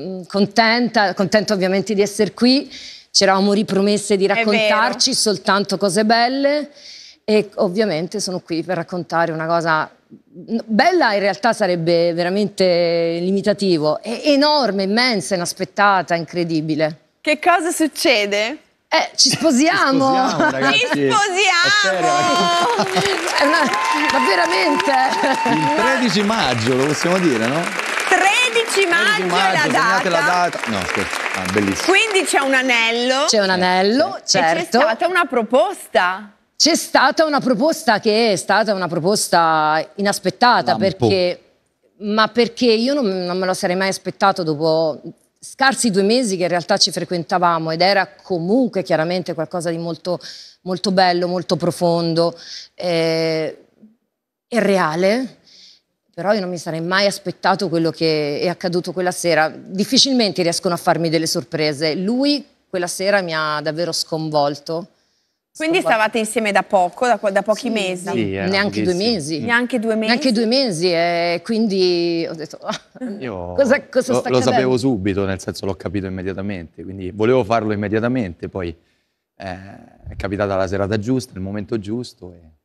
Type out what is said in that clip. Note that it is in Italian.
Mm, contenta, contenta ovviamente di essere qui. Ci eravamo ripromesse di raccontarci soltanto cose belle e ovviamente sono qui per raccontare una cosa bella in realtà sarebbe veramente limitativo, è enorme, immensa, inaspettata, incredibile. Che cosa succede? Eh, ci sposiamo! Ci sposiamo! Ragazzi. Ci sposiamo. è una, ma veramente! Il 13 maggio, lo possiamo dire, no? 15 maggio, 15 maggio è la data. la data. No, scherzo. Ah, bellissimo. Quindi c'è un anello. C'è un anello, certo. E c'è certo. stata una proposta. C'è stata una proposta che è stata una proposta inaspettata Lampo. perché ma perché io non, non, me lo sarei mai aspettato dopo scarsi due mesi che in realtà ci frequentavamo ed era comunque chiaramente qualcosa di molto, molto bello, molto profondo eh, e reale però io non mi sarei mai aspettato quello che è accaduto quella sera. Difficilmente riescono a farmi delle sorprese. Lui quella sera mi ha davvero sconvolto. Quindi stavate insieme da poco, da, da pochi sì, mesi? Sì, neanche due mesi. Neanche due mesi? Neanche due mesi e quindi ho detto, ah, Io cosa, cosa sta lo, Lo sapevo subito, nel senso l'ho capito immediatamente, quindi volevo farlo immediatamente, poi eh, è capitata la serata giusta, il momento giusto e